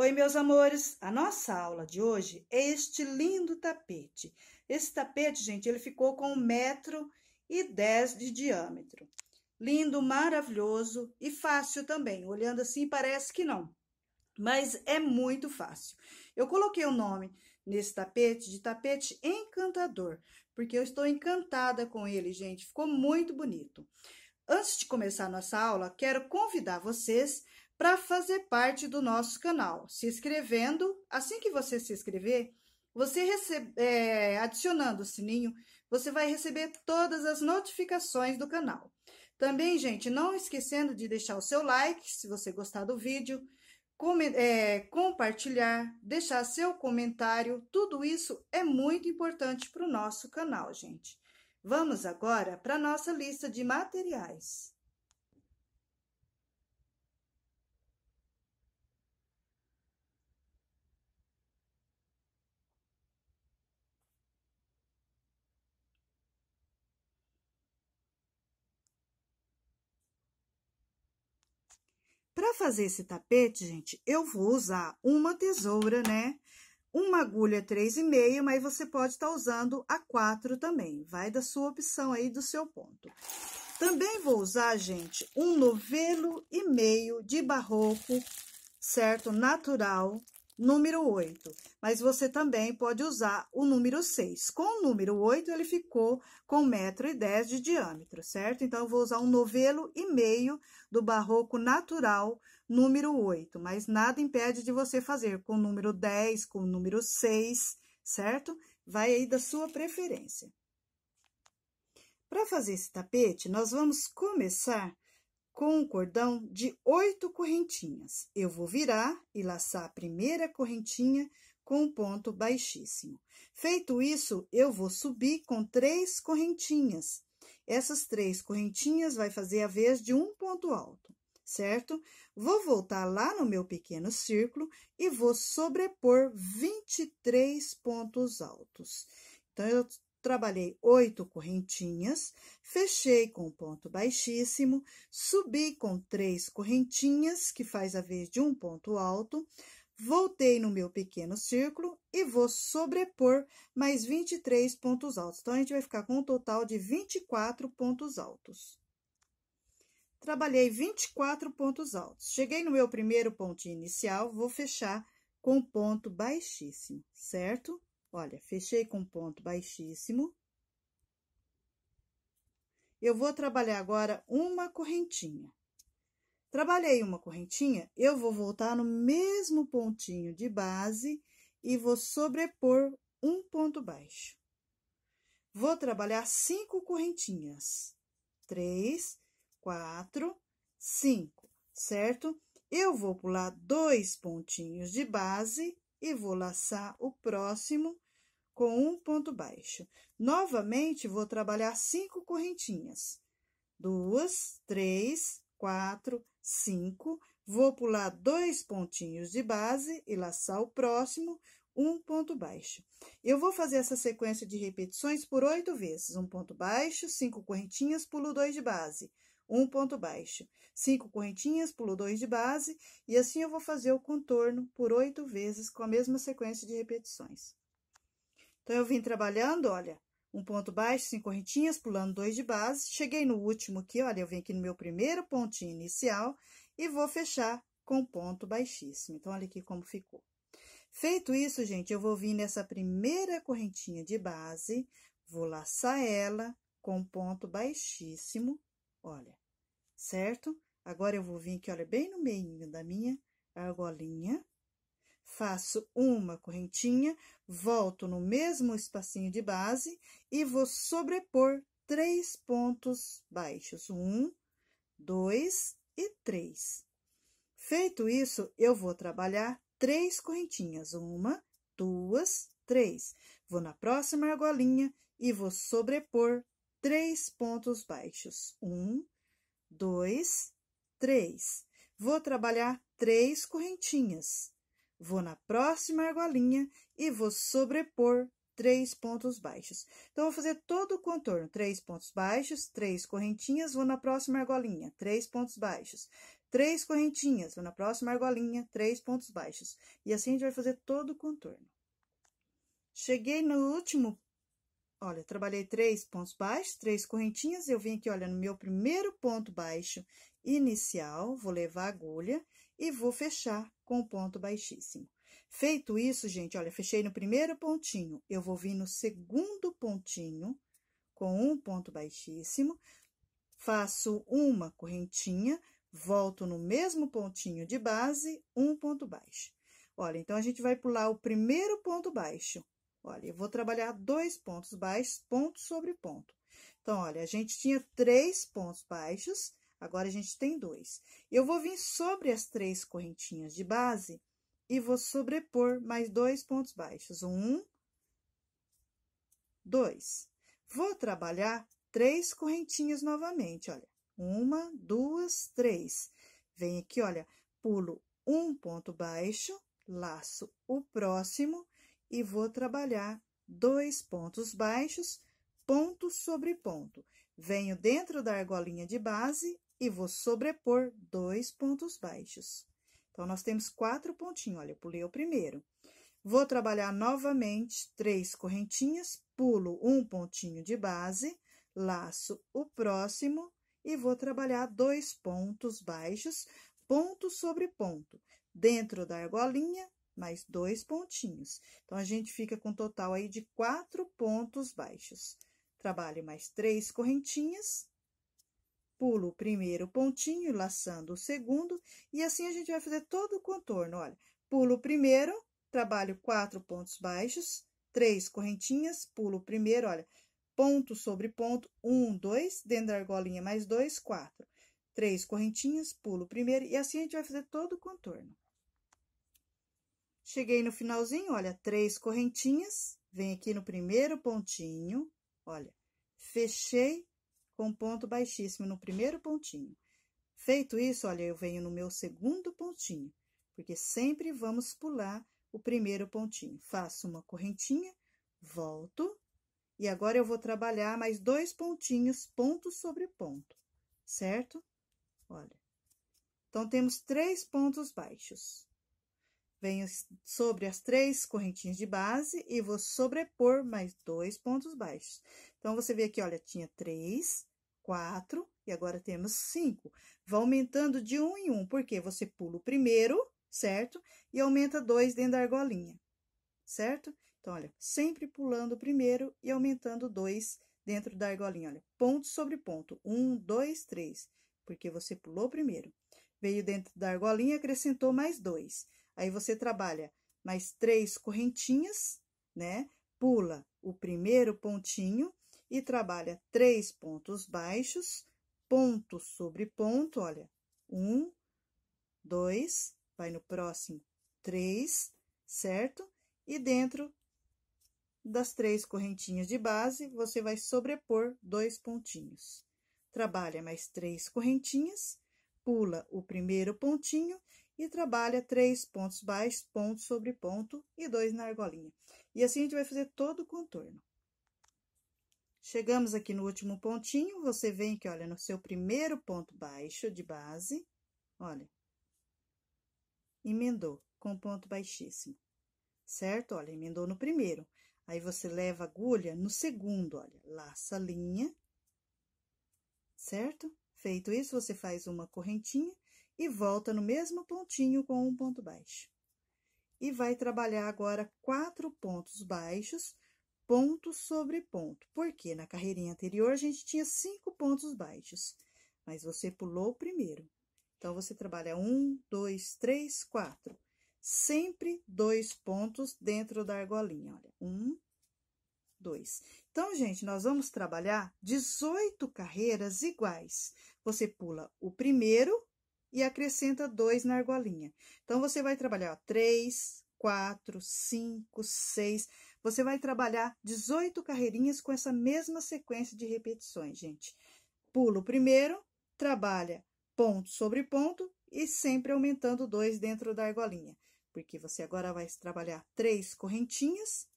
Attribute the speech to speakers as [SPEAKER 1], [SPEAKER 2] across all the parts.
[SPEAKER 1] Oi, meus amores! A nossa aula de hoje é este lindo tapete. Esse tapete, gente, ele ficou com 110 metro e de diâmetro. Lindo, maravilhoso e fácil também. Olhando assim, parece que não, mas é muito fácil. Eu coloquei o nome nesse tapete de tapete encantador, porque eu estou encantada com ele, gente. Ficou muito bonito. Antes de começar nossa aula, quero convidar vocês para fazer parte do nosso canal, se inscrevendo. Assim que você se inscrever, você recebe, é, adicionando o sininho, você vai receber todas as notificações do canal. Também, gente, não esquecendo de deixar o seu like, se você gostar do vídeo, com, é, compartilhar, deixar seu comentário, tudo isso é muito importante para o nosso canal, gente. Vamos agora para a nossa lista de materiais. Para fazer esse tapete, gente, eu vou usar uma tesoura, né? Uma agulha 3,5, mas você pode estar tá usando a 4 também. Vai da sua opção aí, do seu ponto. Também vou usar, gente, um novelo e meio de barroco, certo? Natural, número 8. Mas você também pode usar o número 6. Com o número 8, ele ficou com 1,10m de diâmetro, certo? Então, eu vou usar um novelo e meio do barroco natural número 8. Mas nada impede de você fazer com o número 10, com o número 6, certo? Vai aí da sua preferência. Para fazer esse tapete, nós vamos começar com um cordão de oito correntinhas. Eu vou virar e laçar a primeira correntinha com um ponto baixíssimo. Feito isso, eu vou subir com três correntinhas. Essas três correntinhas vai fazer a vez de um ponto alto, certo? Vou voltar lá no meu pequeno círculo e vou sobrepor 23 pontos altos. Então, eu trabalhei oito correntinhas, Fechei com ponto baixíssimo, subi com três correntinhas, que faz a vez de um ponto alto, voltei no meu pequeno círculo e vou sobrepor mais 23 pontos altos. Então, a gente vai ficar com um total de 24 pontos altos. Trabalhei 24 pontos altos. Cheguei no meu primeiro pontinho inicial, vou fechar com ponto baixíssimo, certo? Olha, fechei com ponto baixíssimo, eu vou trabalhar agora uma correntinha. Trabalhei uma correntinha, eu vou voltar no mesmo pontinho de base e vou sobrepor um ponto baixo. Vou trabalhar cinco correntinhas. Três, quatro, cinco, certo? Eu vou pular dois pontinhos de base e vou laçar o próximo com um ponto baixo. Novamente, vou trabalhar cinco correntinhas. Duas, três, quatro, cinco. Vou pular dois pontinhos de base e laçar o próximo, um ponto baixo. Eu vou fazer essa sequência de repetições por oito vezes. Um ponto baixo, cinco correntinhas, pulo dois de base. Um ponto baixo, cinco correntinhas, pulo dois de base. E assim eu vou fazer o contorno por oito vezes com a mesma sequência de repetições. Então, eu vim trabalhando, olha, um ponto baixo, cinco correntinhas, pulando dois de base. Cheguei no último aqui, olha, eu venho aqui no meu primeiro pontinho inicial e vou fechar com ponto baixíssimo. Então, olha aqui como ficou. Feito isso, gente, eu vou vir nessa primeira correntinha de base, vou laçar ela com ponto baixíssimo, olha, certo? Agora, eu vou vir aqui, olha, bem no meio da minha argolinha, faço uma correntinha, volto no mesmo espacinho de base e vou sobrepor três pontos baixos, um, dois e três. Feito isso, eu vou trabalhar três correntinhas, uma, duas, três. Vou na próxima argolinha e vou sobrepor três pontos baixos, um, dois, três. Vou trabalhar três correntinhas, Vou na próxima argolinha e vou sobrepor três pontos baixos. Então, vou fazer todo o contorno: três pontos baixos, três correntinhas, vou na próxima argolinha, três pontos baixos, três correntinhas, vou na próxima argolinha, três pontos baixos. E assim a gente vai fazer todo o contorno. Cheguei no último olha, trabalhei três pontos baixos, três correntinhas, eu vim aqui, olha, no meu primeiro ponto baixo inicial, vou levar a agulha e vou fechar com o ponto baixíssimo. Feito isso, gente, olha, fechei no primeiro pontinho, eu vou vir no segundo pontinho com um ponto baixíssimo, faço uma correntinha, volto no mesmo pontinho de base, um ponto baixo. Olha, então, a gente vai pular o primeiro ponto baixo. Olha, eu vou trabalhar dois pontos baixos, ponto sobre ponto. Então, olha, a gente tinha três pontos baixos, Agora a gente tem dois. Eu vou vir sobre as três correntinhas de base e vou sobrepor mais dois pontos baixos. Um, dois. Vou trabalhar três correntinhas novamente, olha. Uma, duas, três. Vem aqui, olha, pulo um ponto baixo, laço o próximo e vou trabalhar dois pontos baixos, ponto sobre ponto. Venho dentro da argolinha de base, e vou sobrepor dois pontos baixos. Então, nós temos quatro pontinhos, olha, eu pulei o primeiro. Vou trabalhar novamente três correntinhas, pulo um pontinho de base, laço o próximo e vou trabalhar dois pontos baixos, ponto sobre ponto. Dentro da argolinha, mais dois pontinhos. Então, a gente fica com um total aí de quatro pontos baixos. trabalhe mais três correntinhas, pulo o primeiro pontinho, laçando o segundo, e assim a gente vai fazer todo o contorno. Olha, pulo o primeiro, trabalho quatro pontos baixos, três correntinhas, pulo o primeiro, olha, ponto sobre ponto, um, dois, dentro da argolinha mais dois, quatro. Três correntinhas, pulo o primeiro, e assim a gente vai fazer todo o contorno. Cheguei no finalzinho, olha, três correntinhas, vem aqui no primeiro pontinho, olha, fechei com ponto baixíssimo no primeiro pontinho. Feito isso, olha, eu venho no meu segundo pontinho, porque sempre vamos pular o primeiro pontinho. Faço uma correntinha, volto, e agora eu vou trabalhar mais dois pontinhos, ponto sobre ponto, certo? Olha, então temos três pontos baixos. Venho sobre as três correntinhas de base e vou sobrepor mais dois pontos baixos. Então, você vê aqui, olha, tinha três, quatro e agora temos cinco. Vai aumentando de um em um, porque você pula o primeiro, certo? E aumenta dois dentro da argolinha, certo? Então, olha, sempre pulando o primeiro e aumentando dois dentro da argolinha, olha, ponto sobre ponto, um, dois, três, porque você pulou o primeiro. Veio dentro da argolinha, acrescentou mais dois. Aí você trabalha mais três correntinhas, né? Pula o primeiro pontinho, e trabalha três pontos baixos, ponto sobre ponto, olha, um, dois, vai no próximo, três, certo? E dentro das três correntinhas de base, você vai sobrepor dois pontinhos. Trabalha mais três correntinhas, pula o primeiro pontinho e trabalha três pontos baixos, ponto sobre ponto e dois na argolinha. E assim a gente vai fazer todo o contorno. Chegamos aqui no último pontinho, você vem aqui, olha, no seu primeiro ponto baixo de base, olha, emendou com ponto baixíssimo, certo? Olha, emendou no primeiro. Aí, você leva a agulha no segundo, olha, laça a linha, certo? Feito isso, você faz uma correntinha e volta no mesmo pontinho com um ponto baixo. E vai trabalhar agora quatro pontos baixos ponto sobre ponto, porque na carreirinha anterior a gente tinha cinco pontos baixos, mas você pulou o primeiro. Então, você trabalha um, dois, três, quatro. Sempre dois pontos dentro da argolinha, olha. Um, dois. Então, gente, nós vamos trabalhar 18 carreiras iguais. Você pula o primeiro e acrescenta dois na argolinha. Então, você vai trabalhar ó, três, quatro, cinco, seis você vai trabalhar 18 carreirinhas com essa mesma sequência de repetições, gente. Pula o primeiro, trabalha ponto sobre ponto e sempre aumentando dois dentro da argolinha, porque você agora vai trabalhar três correntinhas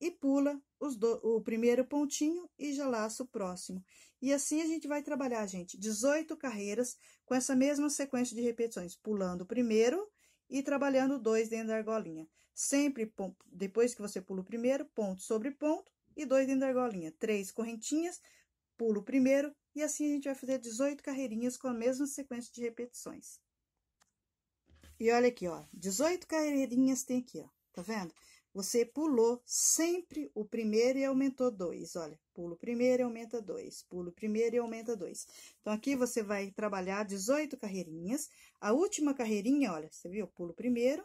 [SPEAKER 1] e pula do, o primeiro pontinho e já laça o próximo. E assim a gente vai trabalhar, gente, 18 carreiras com essa mesma sequência de repetições, pulando o primeiro e trabalhando dois dentro da argolinha. Sempre, depois que você pula o primeiro, ponto sobre ponto e dois dentro da argolinha. Três correntinhas, pulo o primeiro e assim a gente vai fazer 18 carreirinhas com a mesma sequência de repetições. E olha aqui, ó, 18 carreirinhas tem aqui, ó, tá vendo? Você pulou sempre o primeiro e aumentou dois, olha, pulo o primeiro e aumenta dois, pulo o primeiro e aumenta dois. Então, aqui você vai trabalhar 18 carreirinhas, a última carreirinha, olha, você viu, pulo o primeiro,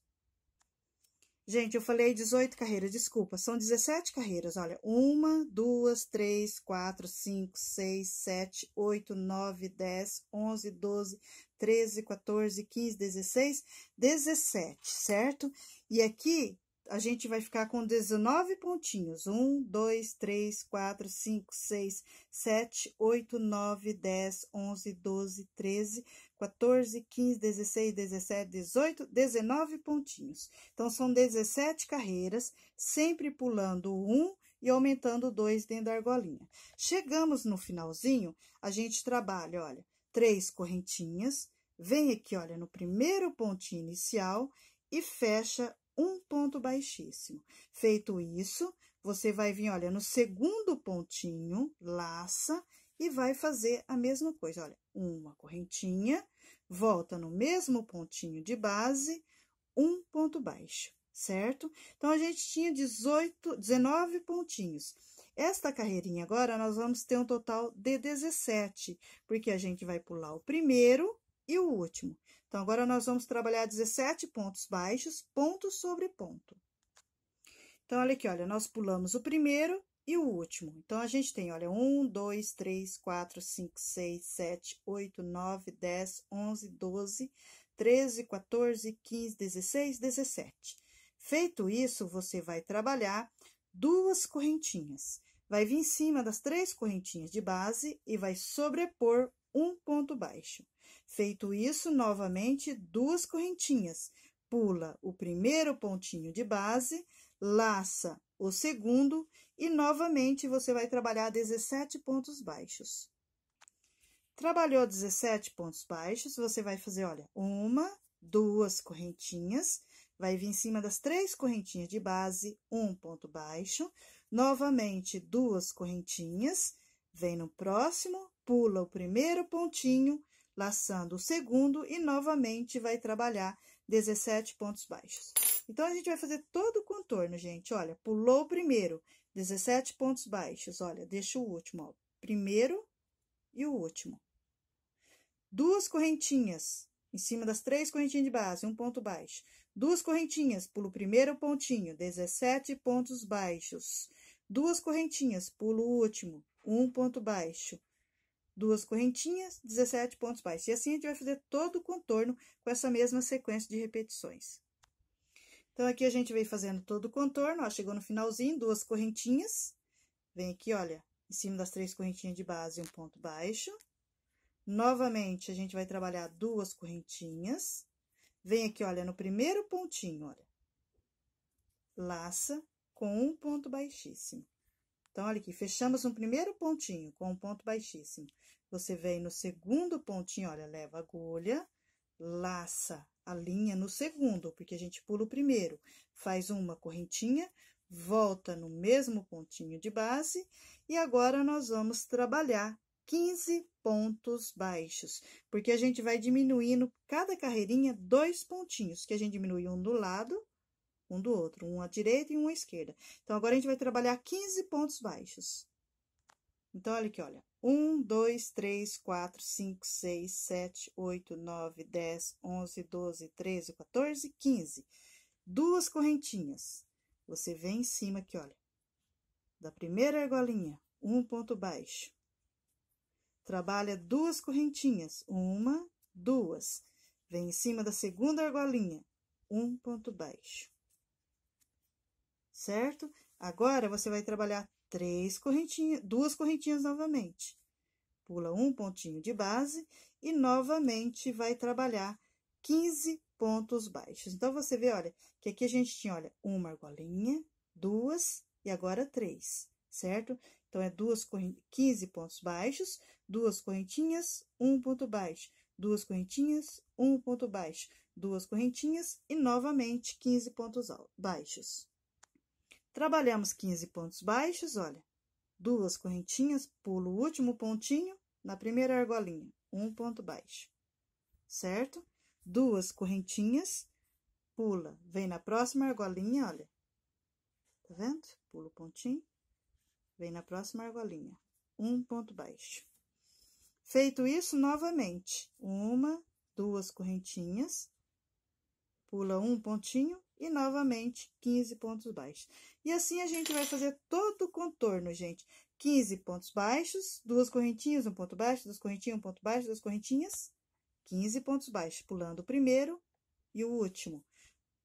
[SPEAKER 1] Gente, eu falei 18 carreiras, desculpa, são 17 carreiras. Olha, uma, duas, três, quatro, cinco, seis, sete, oito, nove, dez, onze, doze, treze, quatorze, quinze, dezesseis, dezessete, certo? E aqui a gente vai ficar com 19 pontinhos. 1, 2, 3, 4, 5, 6, 7, 8, 9, 10, 11, 12, 13, 14, 15, 16, 17, 18, 19 pontinhos. Então, são 17 carreiras, sempre pulando um e aumentando dois dentro da argolinha. Chegamos no finalzinho, a gente trabalha, olha, três correntinhas, vem aqui, olha, no primeiro pontinho inicial e fecha um ponto baixíssimo. Feito isso, você vai vir, olha, no segundo pontinho, laça e vai fazer a mesma coisa, olha, uma correntinha, volta no mesmo pontinho de base, um ponto baixo, certo? Então, a gente tinha 18, 19 pontinhos. Esta carreirinha agora, nós vamos ter um total de 17, porque a gente vai pular o primeiro e o último. Então, agora nós vamos trabalhar 17 pontos baixos, ponto sobre ponto. Então, olha aqui, olha, nós pulamos o primeiro e o último. Então, a gente tem, olha, 1, 2, 3, 4, 5, 6, 7, 8, 9, 10, 11, 12, 13, 14, 15, 16, 17. Feito isso, você vai trabalhar duas correntinhas. Vai vir em cima das três correntinhas de base e vai sobrepor um ponto baixo. Feito isso, novamente, duas correntinhas. Pula o primeiro pontinho de base, laça o segundo e novamente você vai trabalhar 17 pontos baixos. Trabalhou 17 pontos baixos, você vai fazer, olha, uma, duas correntinhas, vai vir em cima das três correntinhas de base, um ponto baixo, novamente duas correntinhas, vem no próximo, pula o primeiro pontinho, laçando o segundo e novamente vai trabalhar 17 pontos baixos. Então, a gente vai fazer todo o contorno, gente. Olha, pulou o primeiro, 17 pontos baixos, olha, deixa o último, ó, primeiro e o último. Duas correntinhas em cima das três correntinhas de base, um ponto baixo. Duas correntinhas, pulo o primeiro pontinho, 17 pontos baixos. Duas correntinhas, pulo o último, um ponto baixo. Duas correntinhas, 17 pontos baixos. E assim a gente vai fazer todo o contorno com essa mesma sequência de repetições. Então, aqui a gente vem fazendo todo o contorno, ó, chegou no finalzinho, duas correntinhas. Vem aqui, olha, em cima das três correntinhas de base, um ponto baixo. Novamente, a gente vai trabalhar duas correntinhas. Vem aqui, olha, no primeiro pontinho, olha. Laça com um ponto baixíssimo. Então, olha aqui, fechamos no primeiro pontinho com um ponto baixíssimo. Você vem no segundo pontinho, olha, leva a agulha, laça a linha no segundo, porque a gente pula o primeiro. Faz uma correntinha, volta no mesmo pontinho de base e agora nós vamos trabalhar 15 pontos baixos, porque a gente vai diminuindo cada carreirinha dois pontinhos, que a gente diminui um do lado, um do outro, um à direita e um à esquerda. Então, agora a gente vai trabalhar 15 pontos baixos. Então, olha aqui, olha. 1, 2, 3, 4, 5, 6, 7, 8, 9, 10, 11, 12, 13, 14, 15. Duas correntinhas. Você vem em cima aqui, olha. Da primeira argolinha, um ponto baixo. Trabalha duas correntinhas. Uma, duas. Vem em cima da segunda argolinha, um ponto baixo. Certo? Agora, você vai trabalhar três correntinhas, duas correntinhas novamente. Pula um pontinho de base e novamente vai trabalhar 15 pontos baixos. Então, você vê, olha, que aqui a gente tinha, olha, uma argolinha, duas e agora três, certo? Então, é duas 15 pontos baixos, duas correntinhas, um ponto baixo, duas correntinhas, um ponto baixo, duas correntinhas e novamente 15 pontos baixos. Trabalhamos 15 pontos baixos, olha, duas correntinhas, pulo o último pontinho, na primeira argolinha, um ponto baixo, certo? Duas correntinhas, pula, vem na próxima argolinha, olha, tá vendo? Pula o pontinho, vem na próxima argolinha, um ponto baixo. Feito isso, novamente, uma, duas correntinhas, pula um pontinho, e novamente 15 pontos baixos. E assim a gente vai fazer todo o contorno, gente. 15 pontos baixos, duas correntinhas, um ponto baixo, duas correntinhas, um ponto baixo, duas correntinhas, 15 pontos baixos, pulando o primeiro e o último.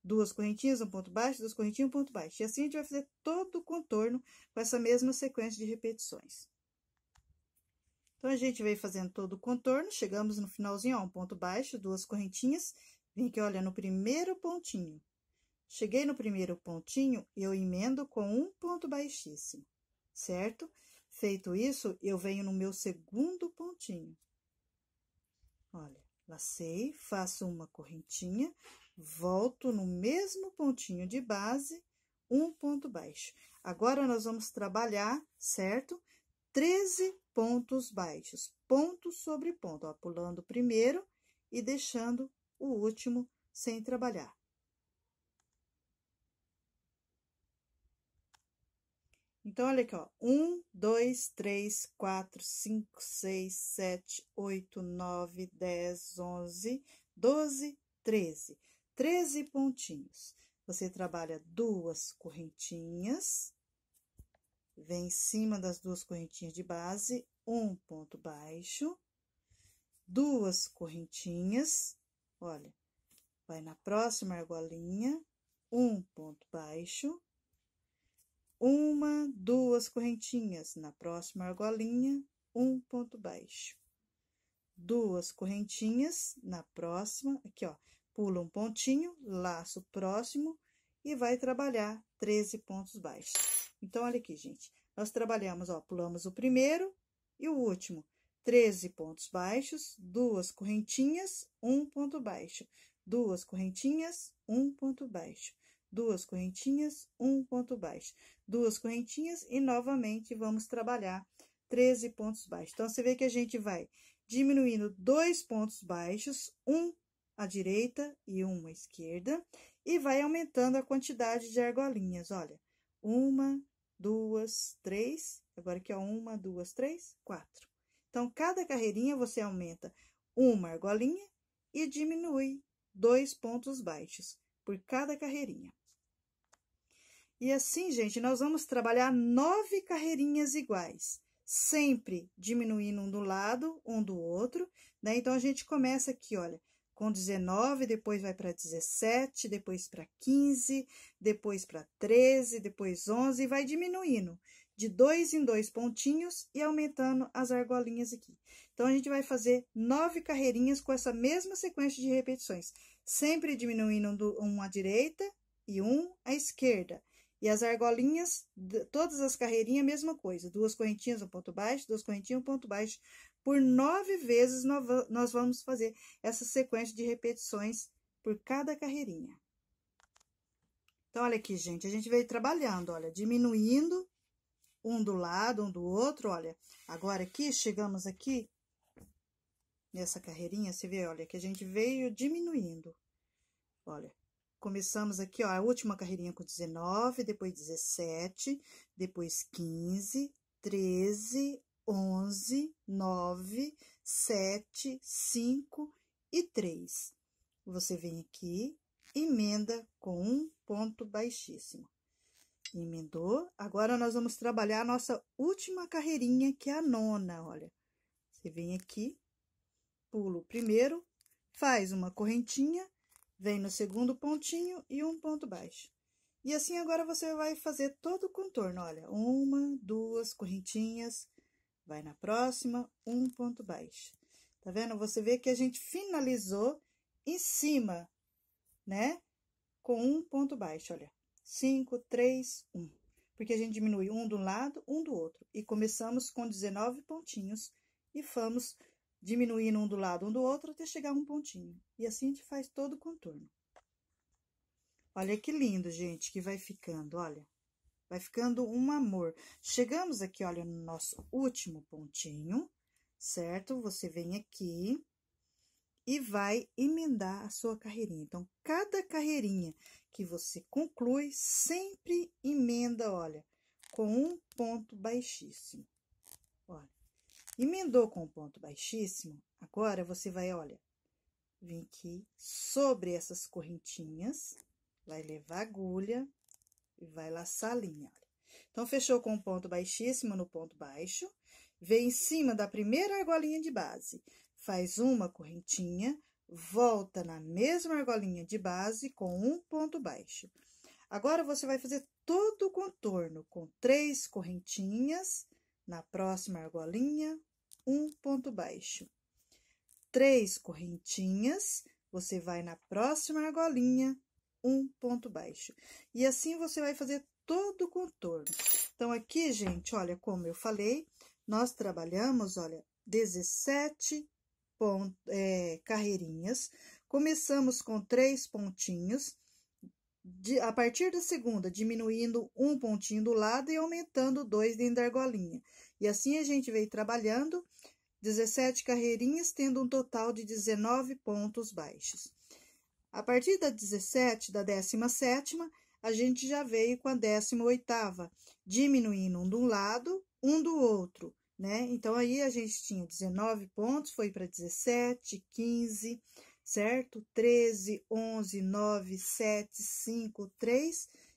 [SPEAKER 1] Duas correntinhas, um ponto baixo, duas correntinhas, um ponto baixo. E assim a gente vai fazer todo o contorno com essa mesma sequência de repetições. Então, a gente veio fazendo todo o contorno, chegamos no finalzinho, ó, um ponto baixo, duas correntinhas, vem aqui, olha, no primeiro pontinho, Cheguei no primeiro pontinho, eu emendo com um ponto baixíssimo, certo? Feito isso, eu venho no meu segundo pontinho. Olha, lacei, faço uma correntinha, volto no mesmo pontinho de base, um ponto baixo. Agora, nós vamos trabalhar, certo? 13 pontos baixos, ponto sobre ponto, ó, pulando o primeiro e deixando o último sem trabalhar. Então, olha aqui, ó. 1, 2, 3, 4, 5, 6, 7, 8, 9, 10, 11, 12, 13. 13 pontinhos. Você trabalha duas correntinhas, vem em cima das duas correntinhas de base, um ponto baixo, duas correntinhas, olha, vai na próxima argolinha, um ponto baixo, uma, duas correntinhas, na próxima argolinha, um ponto baixo. Duas correntinhas, na próxima, aqui ó, pula um pontinho, laço próximo e vai trabalhar 13 pontos baixos. Então, olha aqui, gente, nós trabalhamos, ó, pulamos o primeiro e o último. 13 pontos baixos, duas correntinhas, um ponto baixo. Duas correntinhas, um ponto baixo. Duas correntinhas, um ponto baixo duas correntinhas e novamente vamos trabalhar 13 pontos baixos. Então, você vê que a gente vai diminuindo dois pontos baixos, um à direita e um à esquerda, e vai aumentando a quantidade de argolinhas. Olha, uma, duas, três, agora aqui, ó, uma, duas, três, quatro. Então, cada carreirinha você aumenta uma argolinha e diminui dois pontos baixos por cada carreirinha. E assim, gente, nós vamos trabalhar nove carreirinhas iguais, sempre diminuindo um do lado, um do outro, né? Então, a gente começa aqui, olha, com 19, depois vai para 17, depois para 15, depois para 13, depois 11, e vai diminuindo de dois em dois pontinhos e aumentando as argolinhas aqui. Então, a gente vai fazer nove carreirinhas com essa mesma sequência de repetições, sempre diminuindo um à direita e um à esquerda, e as argolinhas, todas as carreirinhas, mesma coisa. Duas correntinhas, um ponto baixo, duas correntinhas, um ponto baixo. Por nove vezes, nós vamos fazer essa sequência de repetições por cada carreirinha. Então, olha aqui, gente, a gente veio trabalhando, olha, diminuindo um do lado, um do outro, olha. Agora aqui, chegamos aqui, nessa carreirinha, você vê, olha, que a gente veio diminuindo. Olha, Começamos aqui, ó, a última carreirinha com 19, depois 17, depois 15, 13, 11, 9, 7, 5 e 3. Você vem aqui, emenda com um ponto baixíssimo. Emendou. Agora, nós vamos trabalhar a nossa última carreirinha, que é a nona, olha. Você vem aqui, pula o primeiro, faz uma correntinha Vem no segundo pontinho e um ponto baixo. E assim agora você vai fazer todo o contorno, olha, uma, duas correntinhas, vai na próxima, um ponto baixo. Tá vendo? Você vê que a gente finalizou em cima, né? Com um ponto baixo, olha. Cinco, três, um. Porque a gente diminui um do lado, um do outro. E começamos com 19 pontinhos e fomos diminuindo um do lado um do outro até chegar um pontinho. E assim a gente faz todo o contorno. Olha que lindo, gente, que vai ficando, olha. Vai ficando um amor. Chegamos aqui, olha, no nosso último pontinho, certo? Você vem aqui e vai emendar a sua carreirinha. Então, cada carreirinha que você conclui, sempre emenda, olha, com um ponto baixíssimo. Emendou com um ponto baixíssimo. Agora você vai, olha, vir aqui sobre essas correntinhas, vai levar agulha e vai laçar a linha, olha. Então, fechou com um ponto baixíssimo no ponto baixo, vem em cima da primeira argolinha de base, faz uma correntinha, volta na mesma argolinha de base com um ponto baixo. Agora, você vai fazer todo o contorno com três correntinhas na próxima argolinha, um ponto baixo. Três correntinhas, você vai na próxima argolinha, um ponto baixo. E assim você vai fazer todo o contorno. Então, aqui, gente, olha, como eu falei, nós trabalhamos, olha, 17 ponto, é, carreirinhas. Começamos com três pontinhos de, a partir da segunda, diminuindo um pontinho do lado e aumentando dois dentro da argolinha. E assim a gente veio trabalhando 17 carreirinhas, tendo um total de 19 pontos baixos. A partir da 17, da 17, a gente já veio com a 18, diminuindo um de um lado, um do outro, né? Então, aí a gente tinha 19 pontos, foi para 17, 15, 15 certo? 13, 11, 9, 7, 5, 3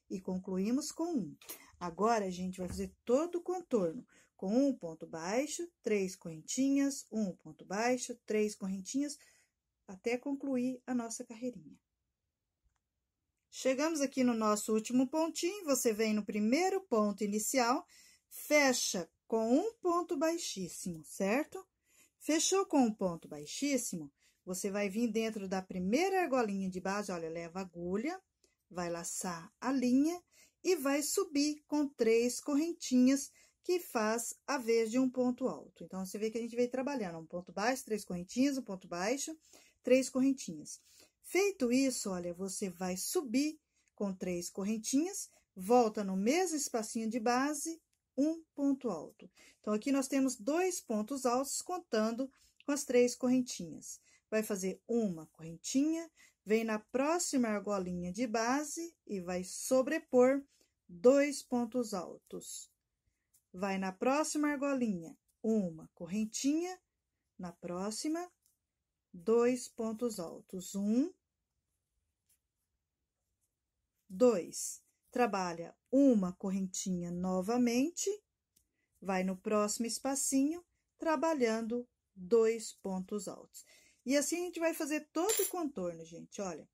[SPEAKER 1] e concluímos com 1. Agora, a gente vai fazer todo o contorno com um ponto baixo, três correntinhas, um ponto baixo, três correntinhas, até concluir a nossa carreirinha. Chegamos aqui no nosso último pontinho, você vem no primeiro ponto inicial, fecha com um ponto baixíssimo, certo? Fechou com um ponto baixíssimo, você vai vir dentro da primeira argolinha de base, olha, leva agulha, vai laçar a linha e vai subir com três correntinhas que faz a vez de um ponto alto. Então, você vê que a gente veio trabalhando um ponto baixo, três correntinhas, um ponto baixo, três correntinhas. Feito isso, olha, você vai subir com três correntinhas, volta no mesmo espacinho de base, um ponto alto. Então, aqui nós temos dois pontos altos contando com as três correntinhas vai fazer uma correntinha, vem na próxima argolinha de base e vai sobrepor dois pontos altos. Vai na próxima argolinha, uma correntinha, na próxima, dois pontos altos. Um, dois. Trabalha uma correntinha novamente, vai no próximo espacinho, trabalhando dois pontos altos. E assim a gente vai fazer todo o contorno, gente, olha.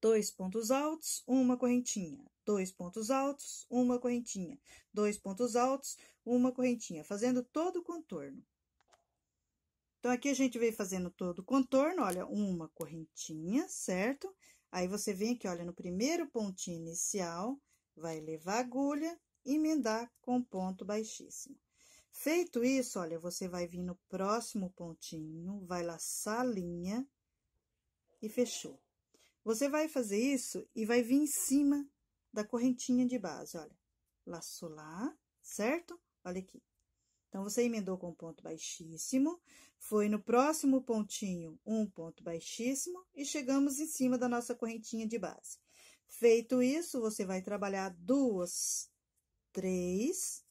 [SPEAKER 1] Dois pontos altos, uma correntinha. Dois pontos altos, uma correntinha. Dois pontos altos, uma correntinha. Fazendo todo o contorno. Então, aqui a gente veio fazendo todo o contorno, olha, uma correntinha, certo? Aí, você vem aqui, olha, no primeiro pontinho inicial, vai levar a agulha, emendar com ponto baixíssimo. Feito isso, olha, você vai vir no próximo pontinho, vai laçar a linha e fechou. Você vai fazer isso e vai vir em cima da correntinha de base, olha. Laçou lá, certo? Olha aqui. Então, você emendou com ponto baixíssimo, foi no próximo pontinho um ponto baixíssimo e chegamos em cima da nossa correntinha de base. Feito isso, você vai trabalhar duas, três,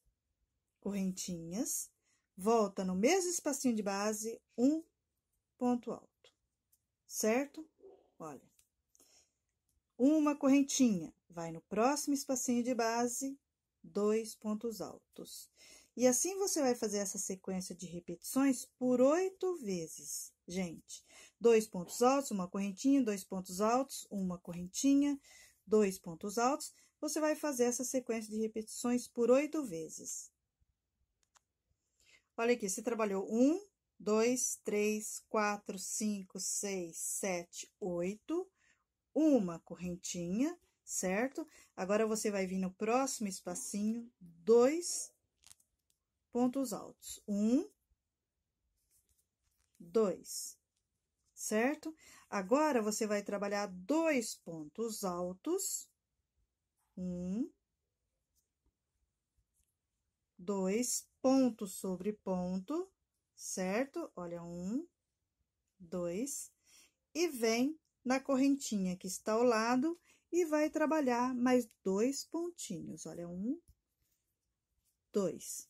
[SPEAKER 1] correntinhas, volta no mesmo espacinho de base um ponto alto, certo? Olha, uma correntinha, vai no próximo espacinho de base, dois pontos altos. E assim você vai fazer essa sequência de repetições por oito vezes, gente. Dois pontos altos, uma correntinha, dois pontos altos, uma correntinha, dois pontos altos. Você vai fazer essa sequência de repetições por oito vezes. Olha aqui, você trabalhou um, dois, três, quatro, cinco, seis, sete, oito, uma correntinha, certo? Agora, você vai vir no próximo espacinho, dois pontos altos. Um, dois, certo? Agora, você vai trabalhar dois pontos altos. Um, dois pontos sobre ponto, certo? Olha, um, dois, e vem na correntinha que está ao lado e vai trabalhar mais dois pontinhos. Olha, um, dois,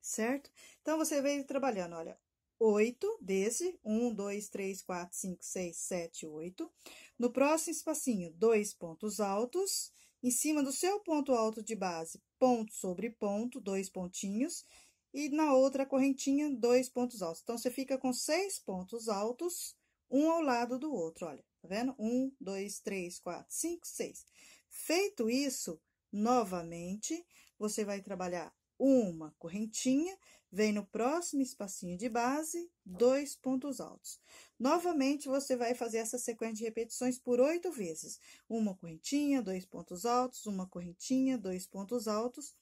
[SPEAKER 1] certo? Então, você vem trabalhando, olha, oito desse, um, dois, três, quatro, cinco, seis, sete, oito. No próximo espacinho, dois pontos altos. Em cima do seu ponto alto de base, ponto sobre ponto, dois pontinhos, e na outra correntinha, dois pontos altos. Então, você fica com seis pontos altos, um ao lado do outro, olha, tá vendo? Um, dois, três, quatro, cinco, seis. Feito isso, novamente, você vai trabalhar uma correntinha Vem no próximo espacinho de base, dois pontos altos. Novamente, você vai fazer essa sequência de repetições por oito vezes. Uma correntinha, dois pontos altos, uma correntinha, dois pontos altos,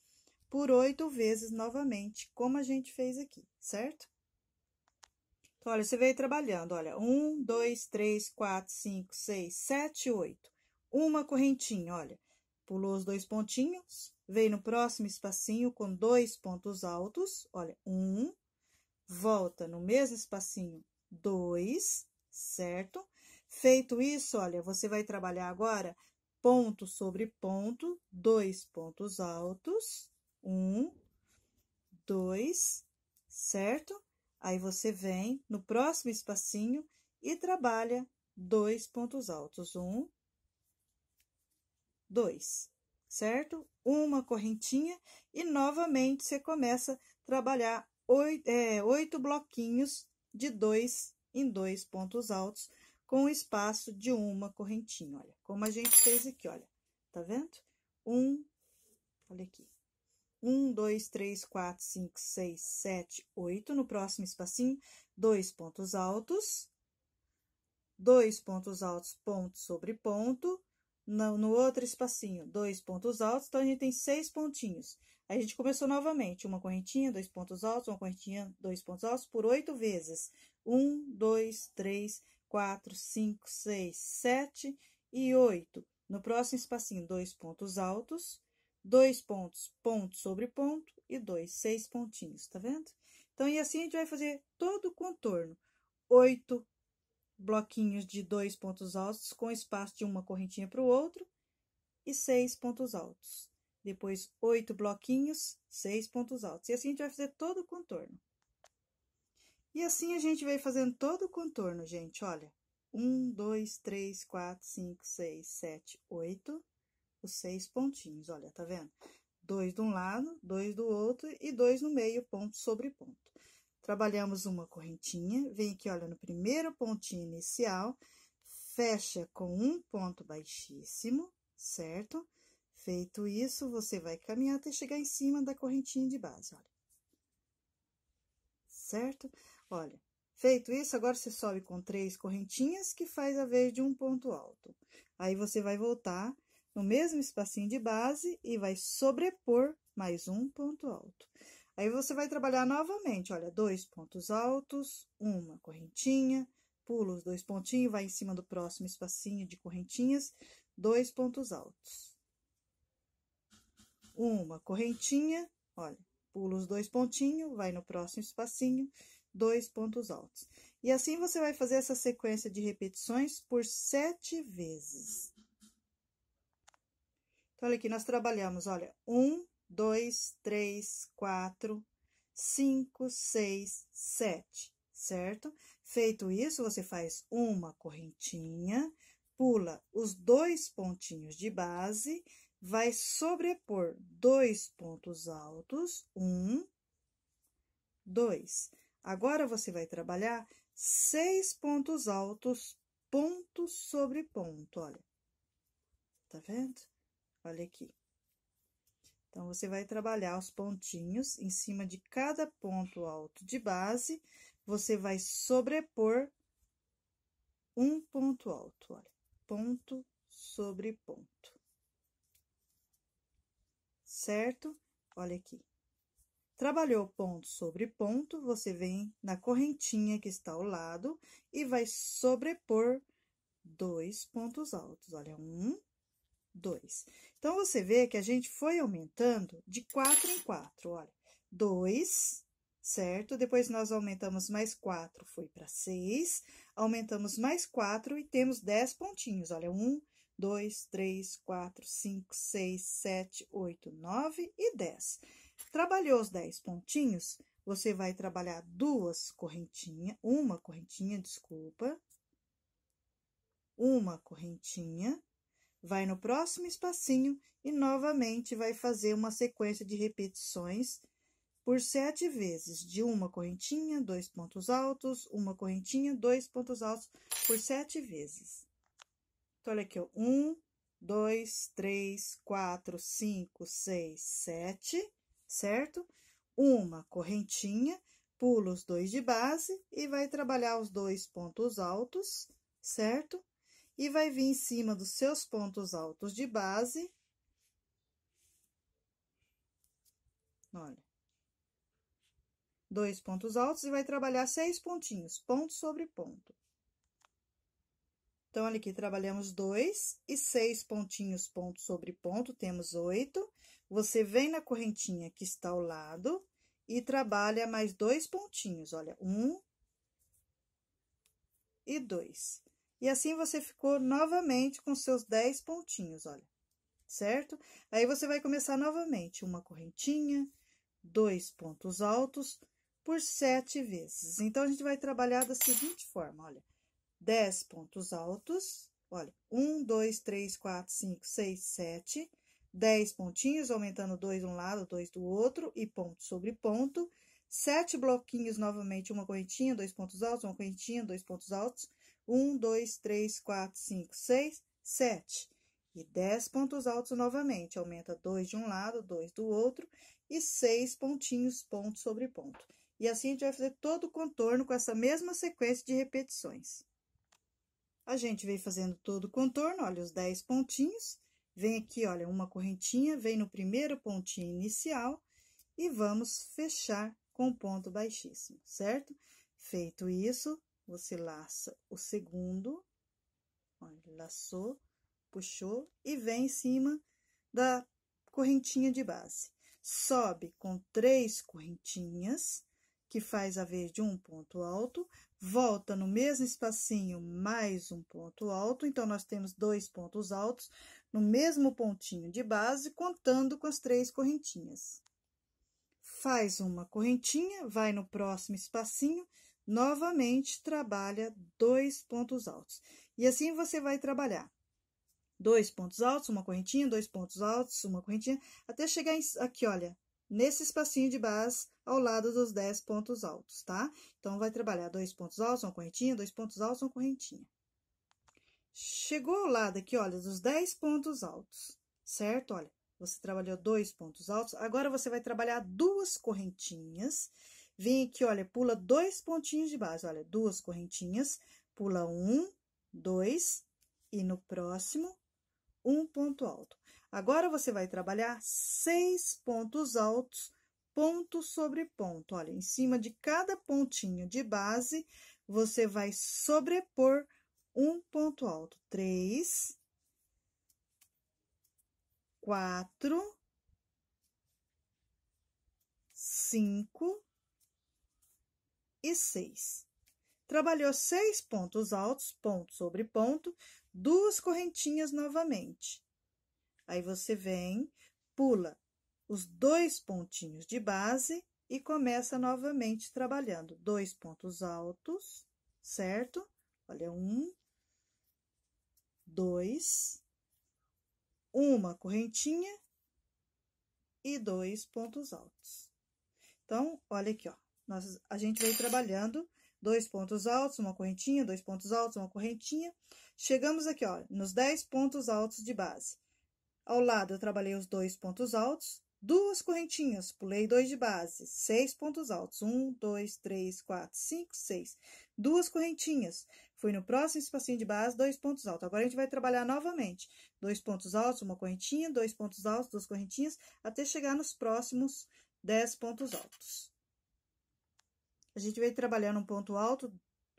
[SPEAKER 1] por oito vezes novamente, como a gente fez aqui, certo? Então, olha, você veio trabalhando, olha, um, dois, três, quatro, cinco, seis, sete, oito. Uma correntinha, olha. Pulou os dois pontinhos, vem no próximo espacinho com dois pontos altos, olha, um, volta no mesmo espacinho, dois, certo? Feito isso, olha, você vai trabalhar agora ponto sobre ponto, dois pontos altos, um, dois, certo? Aí você vem no próximo espacinho e trabalha dois pontos altos, um, dois, certo? Uma correntinha e novamente você começa a trabalhar oito, é, oito bloquinhos de dois em dois pontos altos com espaço de uma correntinha, olha, como a gente fez aqui, olha, tá vendo? Um, olha aqui, um, dois, três, quatro, cinco, seis, sete, oito, no próximo espacinho, dois pontos altos, dois pontos altos, ponto sobre ponto, no, no outro espacinho, dois pontos altos, então a gente tem seis pontinhos. a gente começou novamente, uma correntinha, dois pontos altos, uma correntinha, dois pontos altos, por oito vezes. Um, dois, três, quatro, cinco, seis, sete e oito. No próximo espacinho, dois pontos altos, dois pontos, ponto sobre ponto e dois, seis pontinhos, tá vendo? Então, e assim a gente vai fazer todo o contorno. Oito bloquinhos de dois pontos altos com espaço de uma correntinha para o outro e seis pontos altos. Depois, oito bloquinhos, seis pontos altos. E assim a gente vai fazer todo o contorno. E assim a gente vai fazendo todo o contorno, gente. Olha, um, dois, três, quatro, cinco, seis, sete, oito, os seis pontinhos. Olha, tá vendo? Dois de um lado, dois do outro e dois no meio, ponto sobre ponto. Trabalhamos uma correntinha, vem aqui, olha, no primeiro pontinho inicial, fecha com um ponto baixíssimo, certo? Feito isso, você vai caminhar até chegar em cima da correntinha de base, olha. Certo? Olha, feito isso, agora você sobe com três correntinhas, que faz a vez de um ponto alto. Aí, você vai voltar no mesmo espacinho de base e vai sobrepor mais um ponto alto. Aí você vai trabalhar novamente, olha, dois pontos altos, uma correntinha, pula os dois pontinhos, vai em cima do próximo espacinho de correntinhas, dois pontos altos. Uma correntinha, olha, pula os dois pontinhos, vai no próximo espacinho, dois pontos altos. E assim você vai fazer essa sequência de repetições por sete vezes. Então, olha aqui, nós trabalhamos, olha, um, 2, 3, 4, 5, 6, 7, certo? Feito isso, você faz uma correntinha, pula os dois pontinhos de base, vai sobrepor dois pontos altos, um, dois. Agora, você vai trabalhar seis pontos altos, ponto sobre ponto, olha. Tá vendo? Olha aqui. Então, você vai trabalhar os pontinhos em cima de cada ponto alto de base, você vai sobrepor um ponto alto, olha, ponto sobre ponto. Certo? Olha aqui. Trabalhou ponto sobre ponto, você vem na correntinha que está ao lado e vai sobrepor dois pontos altos. Olha, um 2. Então, você vê que a gente foi aumentando de 4 em 4, olha. 2, certo? Depois, nós aumentamos mais 4, foi para 6. Aumentamos mais 4 e temos 10 pontinhos, olha. 1, 2, 3, 4, 5, 6, 7, 8, 9 e 10. Trabalhou os 10 pontinhos, você vai trabalhar duas correntinhas, uma correntinha, desculpa, uma correntinha, vai no próximo espacinho e novamente vai fazer uma sequência de repetições por sete vezes, de uma correntinha, dois pontos altos, uma correntinha, dois pontos altos, por sete vezes. Então, olha aqui, ó, um, dois, três, quatro, cinco, seis, sete, certo? Uma correntinha, pula os dois de base e vai trabalhar os dois pontos altos, certo? e vai vir em cima dos seus pontos altos de base. Olha. Dois pontos altos e vai trabalhar seis pontinhos, ponto sobre ponto. Então, olha aqui, trabalhamos dois e seis pontinhos, ponto sobre ponto, temos oito. Você vem na correntinha que está ao lado e trabalha mais dois pontinhos, olha, um e dois. E assim você ficou novamente com seus 10 pontinhos, olha, certo? Aí você vai começar novamente uma correntinha, dois pontos altos por sete vezes. Então, a gente vai trabalhar da seguinte forma, olha, 10 pontos altos, olha, 1, 2, 3, 4, 5, 6, 7, 10 pontinhos, aumentando dois de um lado, dois do outro, e ponto sobre ponto, sete bloquinhos novamente, uma correntinha, dois pontos altos, uma correntinha, dois pontos altos, 1, 2, 3, 4, 5, 6, 7. E 10 pontos altos novamente. Aumenta 2 de um lado, 2 do outro e 6 pontinhos, ponto sobre ponto. E assim a gente vai fazer todo o contorno com essa mesma sequência de repetições. A gente vem fazendo todo o contorno, olha, os 10 pontinhos. Vem aqui, olha, uma correntinha, vem no primeiro pontinho inicial e vamos fechar com ponto baixíssimo, certo? Feito isso, você laça o segundo, laçou, puxou e vem em cima da correntinha de base. Sobe com três correntinhas, que faz a vez de um ponto alto, volta no mesmo espacinho mais um ponto alto, então nós temos dois pontos altos no mesmo pontinho de base, contando com as três correntinhas. Faz uma correntinha, vai no próximo espacinho Novamente, trabalha dois pontos altos. E assim você vai trabalhar dois pontos altos, uma correntinha, dois pontos altos, uma correntinha, até chegar em, aqui, olha, nesse espacinho de base ao lado dos dez pontos altos, tá? Então, vai trabalhar dois pontos altos, uma correntinha, dois pontos altos, uma correntinha. Chegou ao lado aqui, olha, dos dez pontos altos, certo? Olha, você trabalhou dois pontos altos, agora você vai trabalhar duas correntinhas Vem aqui, olha, pula dois pontinhos de base, olha, duas correntinhas, pula um, dois, e no próximo, um ponto alto. Agora, você vai trabalhar seis pontos altos, ponto sobre ponto. Olha, em cima de cada pontinho de base, você vai sobrepor um ponto alto. Três, quatro, cinco, e 6. Trabalhou seis pontos altos, ponto sobre ponto, duas correntinhas novamente. Aí você vem, pula os dois pontinhos de base e começa novamente trabalhando dois pontos altos, certo? Olha, um, dois, uma correntinha e dois pontos altos. Então, olha aqui, ó. Nós, a gente veio trabalhando dois pontos altos, uma correntinha, dois pontos altos, uma correntinha. Chegamos aqui, ó, nos 10 pontos altos de base. Ao lado, eu trabalhei os dois pontos altos, duas correntinhas, pulei dois de base, seis pontos altos, um, dois, três, quatro, cinco, seis, duas correntinhas, fui no próximo espacinho de base, dois pontos altos, agora a gente vai trabalhar novamente, dois pontos altos, uma correntinha, dois pontos altos, duas correntinhas, até chegar nos próximos dez pontos altos. A gente veio trabalhando um ponto alto,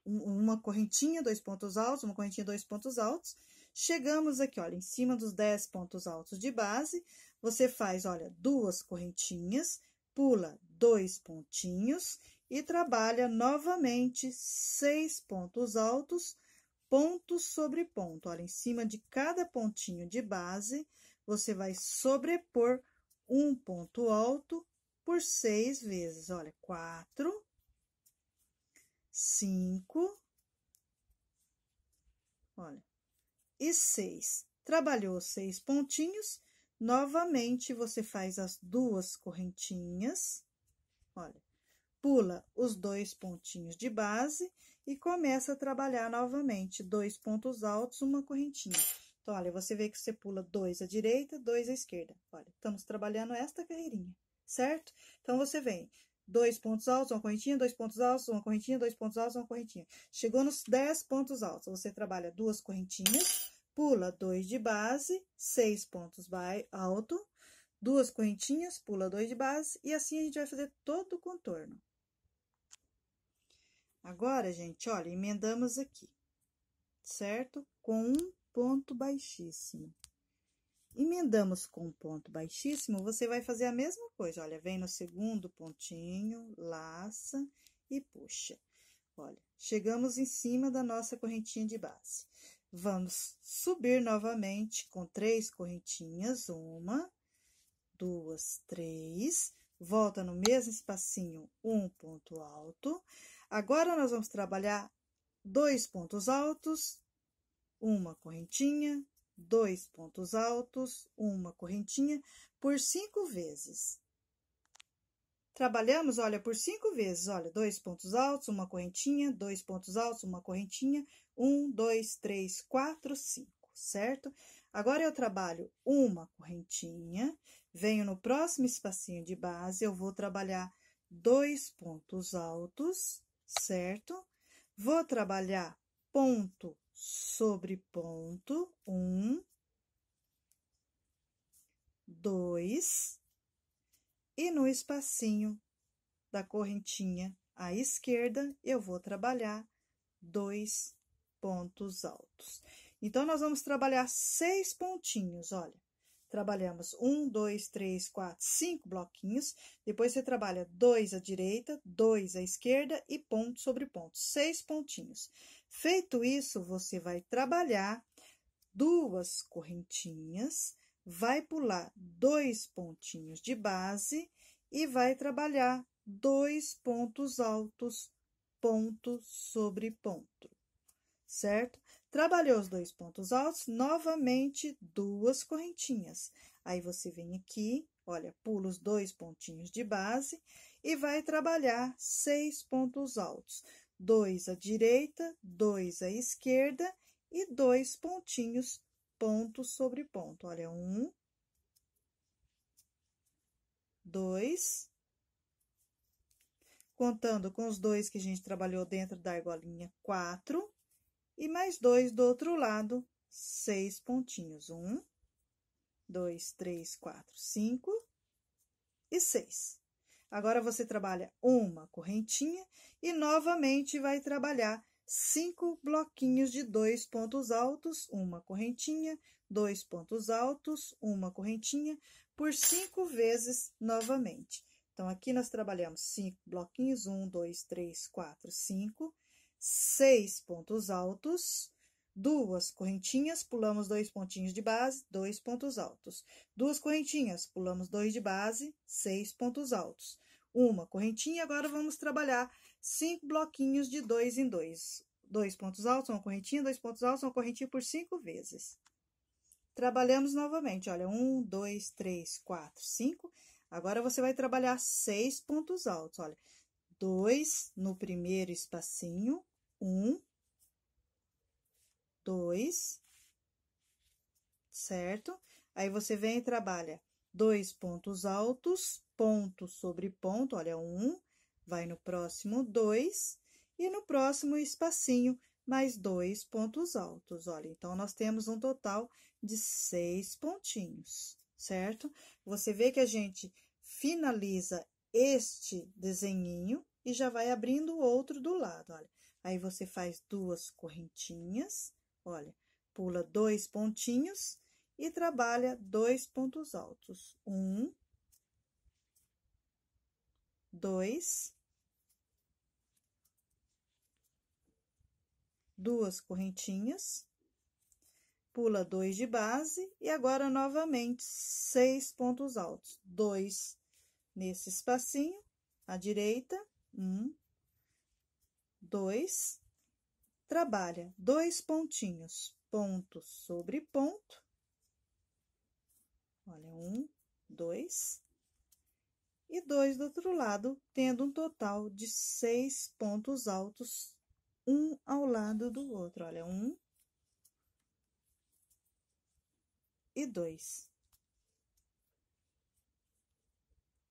[SPEAKER 1] uma correntinha, dois pontos altos, uma correntinha, dois pontos altos. Chegamos aqui, olha, em cima dos 10 pontos altos de base, você faz, olha, duas correntinhas, pula dois pontinhos e trabalha novamente seis pontos altos, ponto sobre ponto. Olha, em cima de cada pontinho de base, você vai sobrepor um ponto alto por seis vezes. Olha, quatro, cinco, olha, e seis. Trabalhou seis pontinhos, novamente você faz as duas correntinhas, olha, pula os dois pontinhos de base e começa a trabalhar novamente, dois pontos altos, uma correntinha. Então, olha, você vê que você pula dois à direita, dois à esquerda. Olha, estamos trabalhando esta carreirinha, certo? Então, você vem dois pontos altos, uma correntinha, dois pontos altos, uma correntinha, dois pontos altos, uma correntinha. Chegou nos 10 pontos altos, você trabalha duas correntinhas, pula dois de base, seis pontos alto, duas correntinhas, pula dois de base, e assim a gente vai fazer todo o contorno. Agora, gente, olha, emendamos aqui, certo? Com um ponto baixíssimo. Emendamos com um ponto baixíssimo, você vai fazer a mesma coisa. Olha, vem no segundo pontinho, laça e puxa. Olha, chegamos em cima da nossa correntinha de base. Vamos subir novamente com três correntinhas, uma, duas, três. Volta no mesmo espacinho, um ponto alto. Agora, nós vamos trabalhar dois pontos altos, uma correntinha, dois pontos altos, uma correntinha, por cinco vezes. Trabalhamos, olha, por cinco vezes, olha, dois pontos altos, uma correntinha, dois pontos altos, uma correntinha, um, dois, três, quatro, cinco, certo? Agora, eu trabalho uma correntinha, venho no próximo espacinho de base, eu vou trabalhar dois pontos altos, certo? Vou trabalhar ponto sobre ponto um, dois, e no espacinho da correntinha à esquerda, eu vou trabalhar dois pontos altos. Então, nós vamos trabalhar seis pontinhos, olha trabalhamos um, dois, três, quatro, cinco bloquinhos. Depois você trabalha dois à direita, dois à esquerda e ponto sobre ponto, seis pontinhos. Feito isso, você vai trabalhar duas correntinhas, vai pular dois pontinhos de base e vai trabalhar dois pontos altos, ponto sobre ponto, certo? Trabalhou os dois pontos altos, novamente duas correntinhas. Aí você vem aqui, olha, pula os dois pontinhos de base e vai trabalhar seis pontos altos. Dois à direita, dois à esquerda e dois pontinhos, ponto sobre ponto. Olha, um, dois, contando com os dois que a gente trabalhou dentro da argolinha, quatro, e mais dois do outro lado, seis pontinhos. Um, dois, três, quatro, cinco e seis. Agora, você trabalha uma correntinha e novamente vai trabalhar cinco bloquinhos de dois pontos altos, uma correntinha, dois pontos altos, uma correntinha, por cinco vezes novamente. Então, aqui nós trabalhamos cinco bloquinhos, um, dois, três, quatro, cinco, seis pontos altos, duas correntinhas, pulamos dois pontinhos de base, dois pontos altos. Duas correntinhas, pulamos dois de base, seis pontos altos. Uma correntinha, agora vamos trabalhar cinco bloquinhos de dois em dois. Dois pontos altos, uma correntinha, dois pontos altos, uma correntinha por cinco vezes. Trabalhamos novamente, olha, um, dois, três, quatro, cinco. Agora, você vai trabalhar seis pontos altos, olha. Dois no primeiro espacinho, um, dois, certo? Aí você vem e trabalha dois pontos altos, ponto sobre ponto, olha, um, vai no próximo dois, e no próximo espacinho, mais dois pontos altos, olha. Então, nós temos um total de seis pontinhos, certo? Você vê que a gente finaliza este desenhinho e já vai abrindo o outro do lado, olha. Aí você faz duas correntinhas, olha, pula dois pontinhos e trabalha dois pontos altos. Um, dois, duas correntinhas, pula dois de base e agora novamente seis pontos altos. Dois nesse espacinho, à direita, um, 2, trabalha dois pontinhos, ponto sobre ponto. Olha, um, dois, e dois do outro lado, tendo um total de seis pontos altos, um ao lado do outro. Olha, um e dois.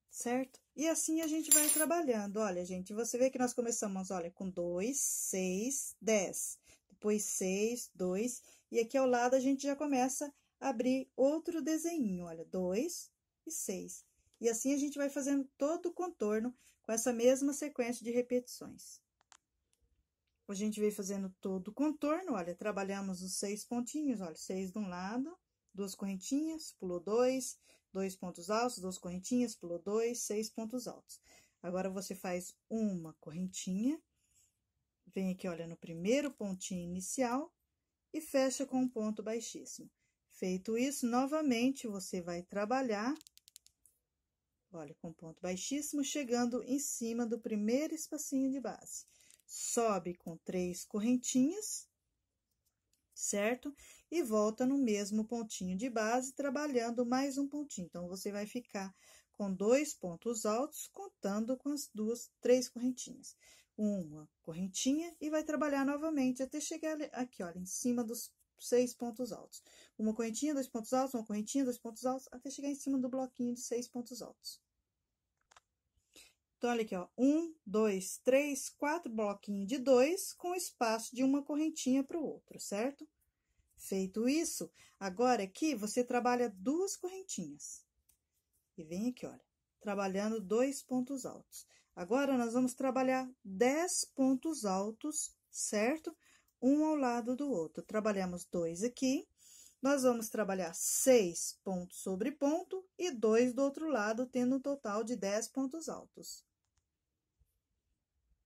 [SPEAKER 1] Certo? E assim a gente vai trabalhando. Olha, gente, você vê que nós começamos, olha, com 2, 6, 10. Depois 6, 2. E aqui ao lado a gente já começa a abrir outro desenho. Olha, 2 e 6. E assim a gente vai fazendo todo o contorno com essa mesma sequência de repetições. A gente vem fazendo todo o contorno, olha, trabalhamos os seis pontinhos, olha, seis de um lado, duas correntinhas, pulou dois, dois pontos altos, duas correntinhas, pulou dois, seis pontos altos. Agora, você faz uma correntinha, vem aqui, olha, no primeiro pontinho inicial e fecha com um ponto baixíssimo. Feito isso, novamente, você vai trabalhar, olha, com ponto baixíssimo, chegando em cima do primeiro espacinho de base. Sobe com três correntinhas certo? E volta no mesmo pontinho de base, trabalhando mais um pontinho. Então, você vai ficar com dois pontos altos, contando com as duas, três correntinhas. Uma correntinha e vai trabalhar novamente até chegar aqui, olha, em cima dos seis pontos altos. Uma correntinha, dois pontos altos, uma correntinha, dois pontos altos, até chegar em cima do bloquinho de seis pontos altos. Então, olha aqui, ó. Um, dois, três, quatro bloquinhos de dois com espaço de uma correntinha para o outro, certo? Feito isso, agora aqui você trabalha duas correntinhas. E vem aqui, olha, trabalhando dois pontos altos. Agora, nós vamos trabalhar dez pontos altos, certo? Um ao lado do outro. Trabalhamos dois aqui. Nós vamos trabalhar seis pontos sobre ponto e dois do outro lado, tendo um total de dez pontos altos.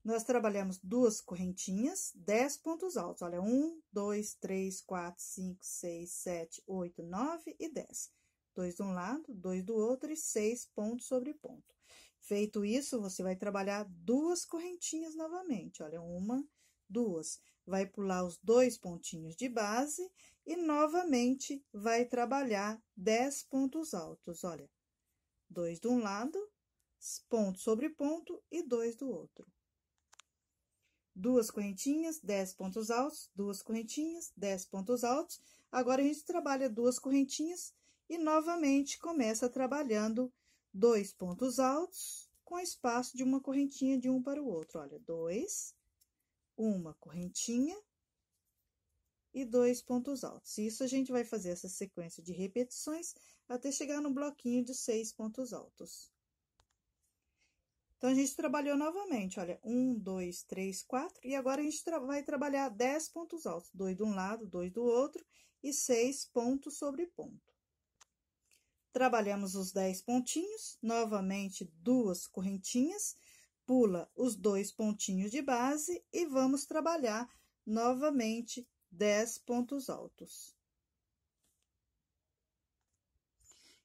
[SPEAKER 1] Nós trabalhamos duas correntinhas, dez pontos altos. Olha, um, dois, três, quatro, cinco, seis, sete, oito, nove e dez. Dois de um lado, dois do outro e seis pontos sobre ponto. Feito isso, você vai trabalhar duas correntinhas novamente. Olha, uma, duas. Vai pular os dois pontinhos de base e novamente vai trabalhar dez pontos altos. Olha, dois de um lado, ponto sobre ponto e dois do outro duas correntinhas, 10 pontos altos, duas correntinhas, 10 pontos altos. Agora, a gente trabalha duas correntinhas e, novamente, começa trabalhando dois pontos altos com espaço de uma correntinha de um para o outro. Olha, dois, uma correntinha e dois pontos altos. Isso a gente vai fazer essa sequência de repetições até chegar no bloquinho de seis pontos altos. Então, a gente trabalhou novamente, olha, um, dois, três, quatro, e agora a gente tra vai trabalhar dez pontos altos, dois de um lado, dois do outro, e seis pontos sobre ponto. Trabalhamos os dez pontinhos, novamente duas correntinhas, pula os dois pontinhos de base e vamos trabalhar novamente dez pontos altos.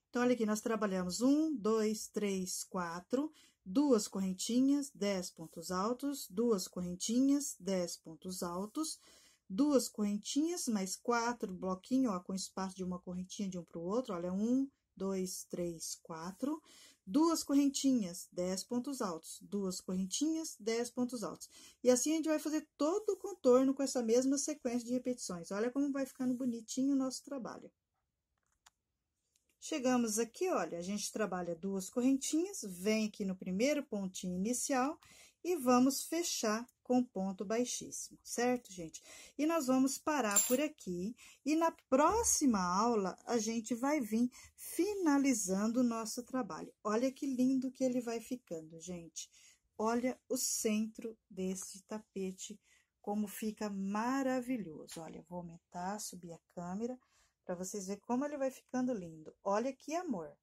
[SPEAKER 1] Então, olha aqui, nós trabalhamos um, dois, três, quatro, duas correntinhas, 10 pontos altos, duas correntinhas, 10 pontos altos, duas correntinhas, mais quatro bloquinho, ó, com espaço de uma correntinha de um para o outro, olha, um, dois, três, quatro, duas correntinhas, 10 pontos altos, duas correntinhas, 10 pontos altos. E assim, a gente vai fazer todo o contorno com essa mesma sequência de repetições. Olha como vai ficando bonitinho o nosso trabalho. Chegamos aqui, olha, a gente trabalha duas correntinhas, vem aqui no primeiro pontinho inicial e vamos fechar com ponto baixíssimo, certo, gente? E nós vamos parar por aqui e na próxima aula a gente vai vir finalizando o nosso trabalho. Olha que lindo que ele vai ficando, gente. Olha o centro desse tapete, como fica maravilhoso. Olha, vou aumentar, subir a câmera para vocês verem como ele vai ficando lindo. Olha que amor!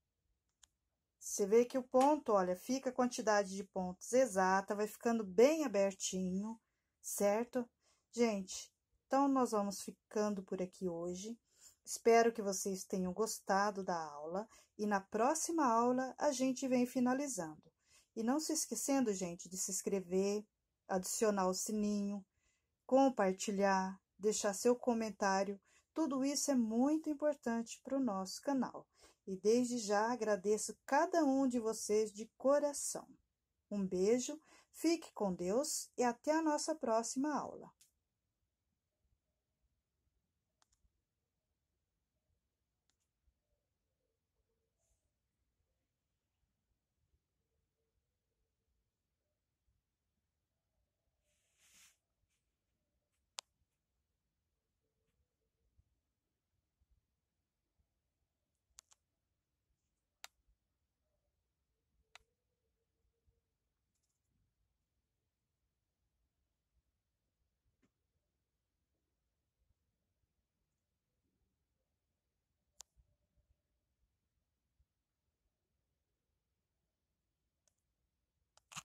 [SPEAKER 1] Você vê que o ponto, olha, fica a quantidade de pontos exata, vai ficando bem abertinho, certo? Gente, então nós vamos ficando por aqui hoje. Espero que vocês tenham gostado da aula e na próxima aula a gente vem finalizando. E não se esquecendo, gente, de se inscrever, adicionar o sininho, compartilhar, deixar seu comentário tudo isso é muito importante para o nosso canal e desde já agradeço cada um de vocês de coração. Um beijo, fique com Deus e até a nossa próxima aula.